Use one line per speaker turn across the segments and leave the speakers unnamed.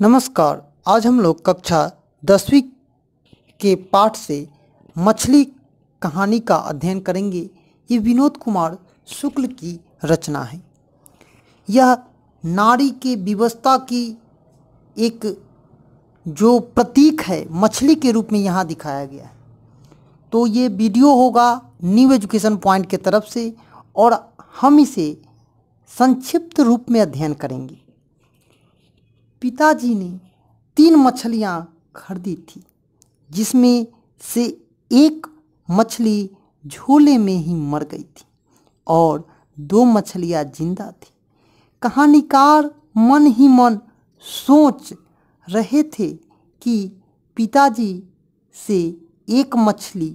नमस्कार आज हम लोग कक्षा दसवीं के पाठ से मछली कहानी का अध्ययन करेंगे ये विनोद कुमार शुक्ल की रचना है यह नारी के विवस्था की एक जो प्रतीक है मछली के रूप में यहाँ दिखाया गया है तो ये वीडियो होगा न्यू एजुकेशन पॉइंट के तरफ से और हम इसे संक्षिप्त रूप में अध्ययन करेंगे पिताजी ने तीन मछलियाँ खरीदी थी जिसमें से एक मछली झोले में ही मर गई थी और दो मछलियाँ जिंदा थी कहानीकार मन ही मन सोच रहे थे कि पिताजी से एक मछली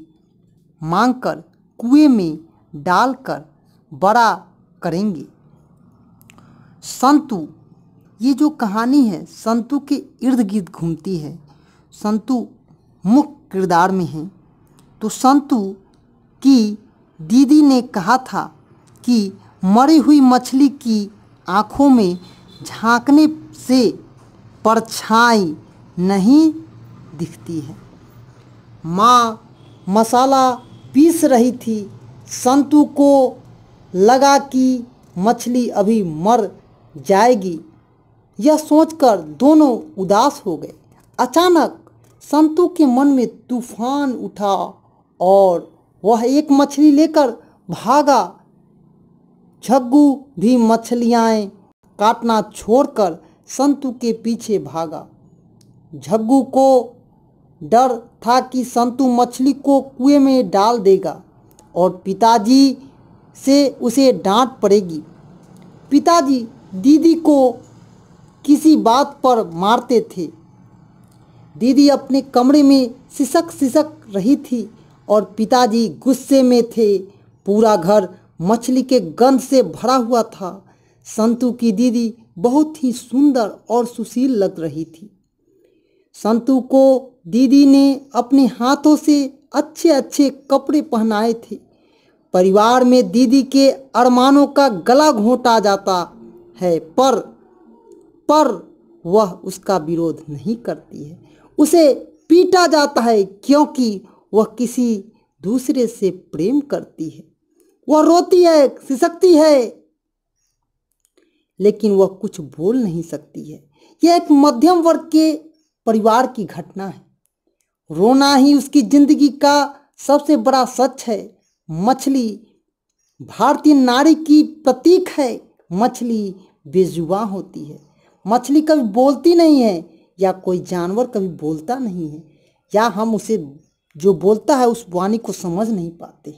मांगकर कुएं में डालकर बड़ा करेंगे संतु ये जो कहानी है संतु के इर्द गिर्द घूमती है संतु मुख्य किरदार में है तो संतु की दीदी ने कहा था कि मरी हुई मछली की आँखों में झांकने से परछाई नहीं दिखती है माँ मसाला पीस रही थी संतु को लगा कि मछली अभी मर जाएगी यह सोचकर दोनों उदास हो गए अचानक संतू के मन में तूफान उठा और वह एक मछली लेकर भागा छग्गू भी मछलियाँ काटना छोड़कर संतू के पीछे भागा झग्गू को डर था कि संतू मछली को कुएं में डाल देगा और पिताजी से उसे डांट पड़ेगी पिताजी दीदी को किसी बात पर मारते थे दीदी अपने कमरे में सिसक सिसक रही थी और पिताजी गुस्से में थे पूरा घर मछली के गंध से भरा हुआ था संतु की दीदी बहुत ही सुंदर और सुशील लग रही थी संतु को दीदी ने अपने हाथों से अच्छे अच्छे कपड़े पहनाए थे परिवार में दीदी के अरमानों का गला घोंटा जाता है पर पर वह उसका विरोध नहीं करती है उसे पीटा जाता है क्योंकि वह किसी दूसरे से प्रेम करती है वह रोती है सिसकती है लेकिन वह कुछ बोल नहीं सकती है यह एक मध्यम वर्ग के परिवार की घटना है रोना ही उसकी जिंदगी का सबसे बड़ा सच है मछली भारतीय नारी की प्रतीक है मछली बेजुबा होती है मछली कभी बोलती नहीं है या कोई जानवर कभी बोलता नहीं है या हम उसे जो बोलता है उस वाणी को समझ नहीं पाते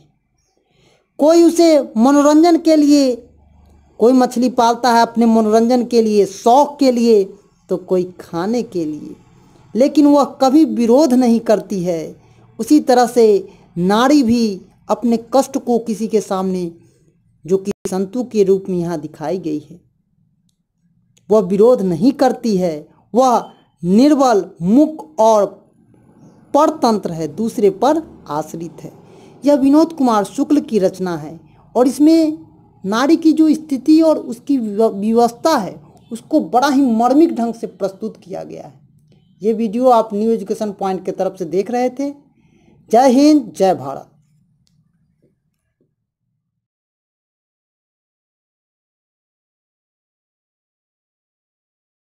कोई उसे मनोरंजन के लिए कोई मछली पालता है अपने मनोरंजन के लिए शौक के लिए तो कोई खाने के लिए लेकिन वह कभी विरोध नहीं करती है उसी तरह से नारी भी अपने कष्ट को किसी के सामने जो कि संतु के रूप में यहाँ दिखाई गई है वह विरोध नहीं करती है वह निर्बल मुक और परतंत्र है दूसरे पर आश्रित है यह विनोद कुमार शुक्ल की रचना है और इसमें नारी की जो स्थिति और उसकी व्यवस्था है उसको बड़ा ही मर्मिक ढंग से प्रस्तुत किया गया है ये वीडियो आप न्यू एजुकेशन पॉइंट के तरफ से देख रहे थे जय हिंद जय भारत